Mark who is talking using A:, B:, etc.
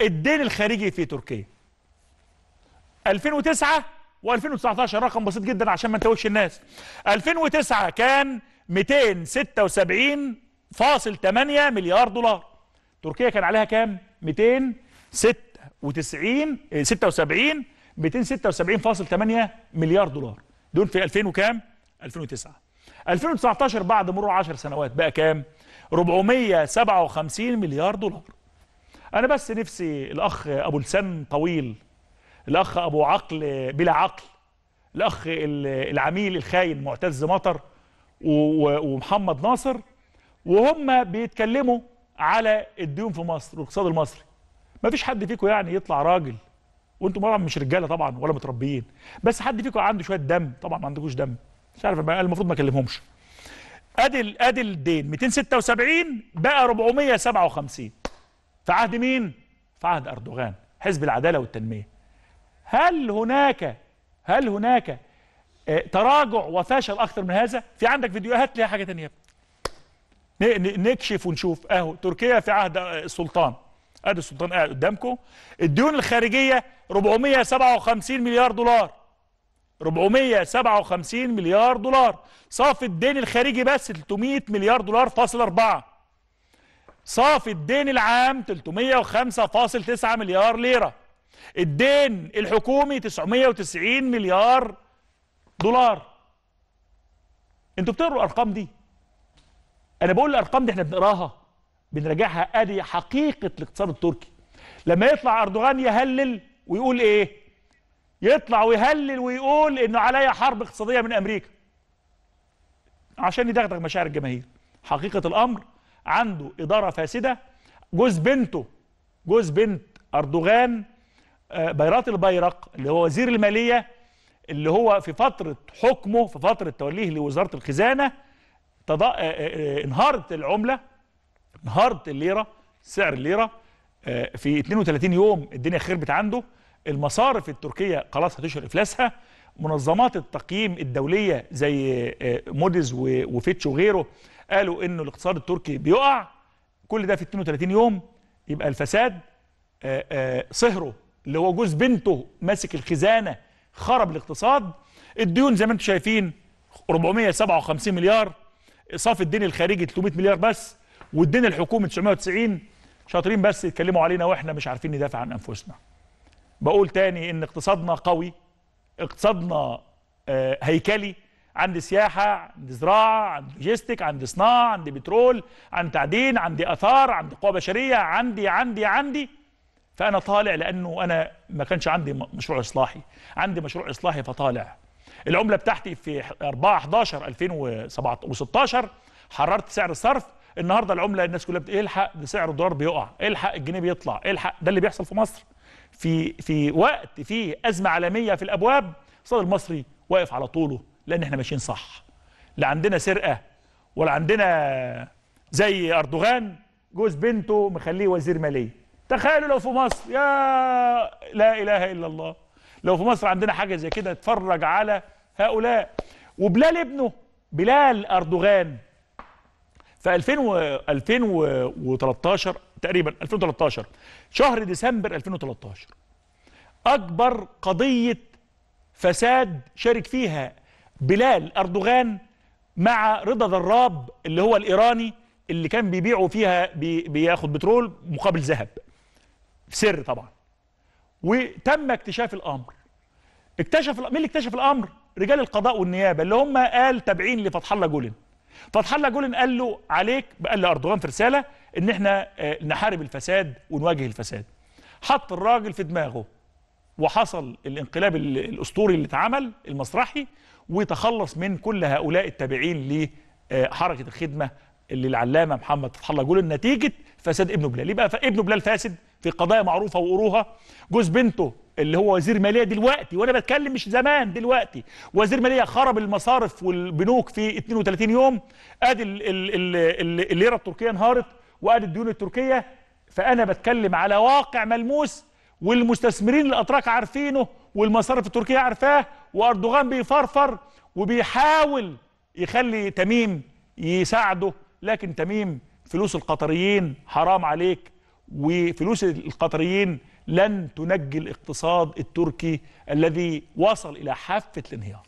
A: الدين الخارجي في تركيا 2009 و2019 رقم بسيط جدا عشان ما نتوهش الناس 2009 كان 276.8 مليار دولار تركيا كان عليها كام 296 76 276.8 مليار دولار دول في 2000 وكام 2009 2019 بعد مرور 10 سنوات بقى كام 457 مليار دولار انا بس نفسي الاخ ابو لسان طويل الاخ ابو عقل بلا عقل الاخ العميل الخاين معتز مطر ومحمد ناصر وهم بيتكلموا على الديون في مصر والاقتصاد المصري ما فيش حد فيكم يعني يطلع راجل وانتم طبعا مش رجاله طبعا ولا متربيين بس حد فيكم عنده شويه دم طبعا ما عندكوش دم مش عارف المفروض ما اكلمهمش ادي ادي الدين 276 بقى 457 في عهد مين؟ في عهد أردوغان حزب العدالة والتنمية هل هناك هل هناك آه، تراجع وفشل أكثر من هذا؟ في عندك فيديوهات ليها حاجة تانية نكشف ونشوف اهو تركيا في عهد آه، السلطان ادي السلطان قاعد آه، قدامكم الديون الخارجيه 457 مليار دولار 457 مليار دولار صافي الدين الخارجي بس 300 مليار دولار فاصل 4 صافي الدين العام 305.9 مليار ليرة الدين الحكومي 990 مليار دولار انتوا بتقروا الارقام دي انا بقول الارقام دي احنا بنقراها بنراجعها ادي حقيقه الاقتصاد التركي لما يطلع اردوغان يهلل ويقول ايه يطلع ويهلل ويقول انه عليا حرب اقتصاديه من امريكا عشان يدغدغ مشاعر الجماهير حقيقه الامر عنده إدارة فاسدة جوز بنته جوز بنت أردوغان آه، بيرات البيرق اللي هو وزير المالية اللي هو في فترة حكمه في فترة توليه لوزارة الخزانة آه، آه، انهارت العملة انهارت الليرة سعر الليرة في 32 يوم الدنيا خربت عنده المصارف التركية خلاص هتشهر إفلاسها منظمات التقييم الدولية زي موديز وفيتش وغيره قالوا انه الاقتصاد التركي بيقع كل ده في 32 يوم يبقى الفساد آه، آه، صهره اللي هو جوز بنته ماسك الخزانه خرب الاقتصاد الديون زي ما انتم شايفين 457 مليار صافي الدين الخارجي 300 مليار بس والدين الحكومي 990 شاطرين بس يتكلموا علينا واحنا مش عارفين ندافع عن انفسنا بقول تاني ان اقتصادنا قوي اقتصادنا آه، هيكلي عندي سياحة عندي زراعة عندي لوجيستيك عندي صناعة عندي بترول عندي تعدين عندي أثار عندي قوى بشرية عندي عندي عندي فأنا طالع لأنه أنا ما كانش عندي مشروع إصلاحي عندي مشروع إصلاحي فطالع العملة بتاعتي في 4 11 2016 حررت سعر الصرف النهارده العمله الناس كلها بتقول الحق ده سعر الدولار بيقع الحق الجنيه بيطلع الحق ده اللي بيحصل في مصر في في وقت فيه ازمه عالميه في الابواب الاقتصاد المصري واقف على طوله لان احنا ماشيين صح لا عندنا سرقه ولا عندنا زي اردوغان جوز بنته مخليه وزير ماليه تخيلوا لو في مصر يا لا اله الا الله لو في مصر عندنا حاجه زي كده اتفرج على هؤلاء وبلال ابنه بلال اردوغان في 2000 و 2013 تقريبا 2013 شهر ديسمبر 2013 اكبر قضيه فساد شارك فيها بلال أردوغان مع رضا ضراب اللي هو الإيراني اللي كان بيبيعوا فيها بي بياخد بترول مقابل ذهب سر طبعا وتم اكتشاف الأمر اكتشف مين اللي اكتشف الأمر؟ رجال القضاء والنيابة اللي هم قال تابعين لفتح الله جولن فتح الله جولن قال له عليك قال لأردوغان في رسالة إن إحنا آه، نحارب الفساد ونواجه الفساد حط الراجل في دماغه وحصل الانقلاب الاسطوري اللي اتعمل المسرحي وتخلص من كل هؤلاء التابعين لحركه آه، الخدمه اللي العلامه محمد فتح الله جول نتيجه فساد ابن بلال يبقى ابن بلال فاسد في قضايا معروفه وقروها جوز بنته اللي هو وزير ماليه دلوقتي وانا بتكلم مش زمان دلوقتي وزير ماليه خرب المصارف والبنوك في 32 يوم ادي الليره التركيه انهارت وادي الديون التركيه فانا بتكلم على واقع ملموس والمستثمرين الاتراك عارفينه والمصارف التركيه عارفاه واردوغان بيفرفر وبيحاول يخلي تميم يساعده لكن تميم فلوس القطريين حرام عليك وفلوس القطريين لن تنجي الاقتصاد التركي الذي وصل الى حافه الانهيار